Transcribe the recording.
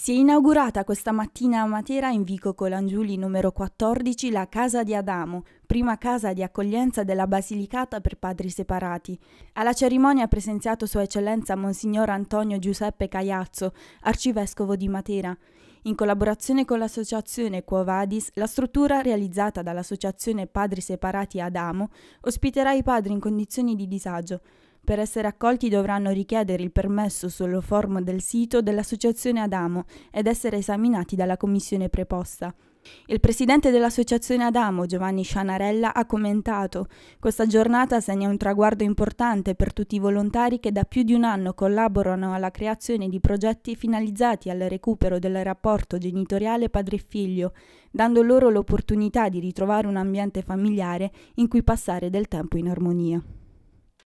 Si è inaugurata questa mattina a Matera in Vico Colangiuli numero 14 la Casa di Adamo, prima casa di accoglienza della Basilicata per padri separati. Alla cerimonia ha presenziato Sua Eccellenza Monsignor Antonio Giuseppe Caiazzo, arcivescovo di Matera. In collaborazione con l'associazione Quo Vadis, la struttura realizzata dall'associazione Padri Separati Adamo ospiterà i padri in condizioni di disagio, per essere accolti dovranno richiedere il permesso sullo form del sito dell'Associazione Adamo ed essere esaminati dalla commissione preposta. Il presidente dell'Associazione Adamo, Giovanni Scianarella, ha commentato: Questa giornata segna un traguardo importante per tutti i volontari che da più di un anno collaborano alla creazione di progetti finalizzati al recupero del rapporto genitoriale padre-figlio, dando loro l'opportunità di ritrovare un ambiente familiare in cui passare del tempo in armonia.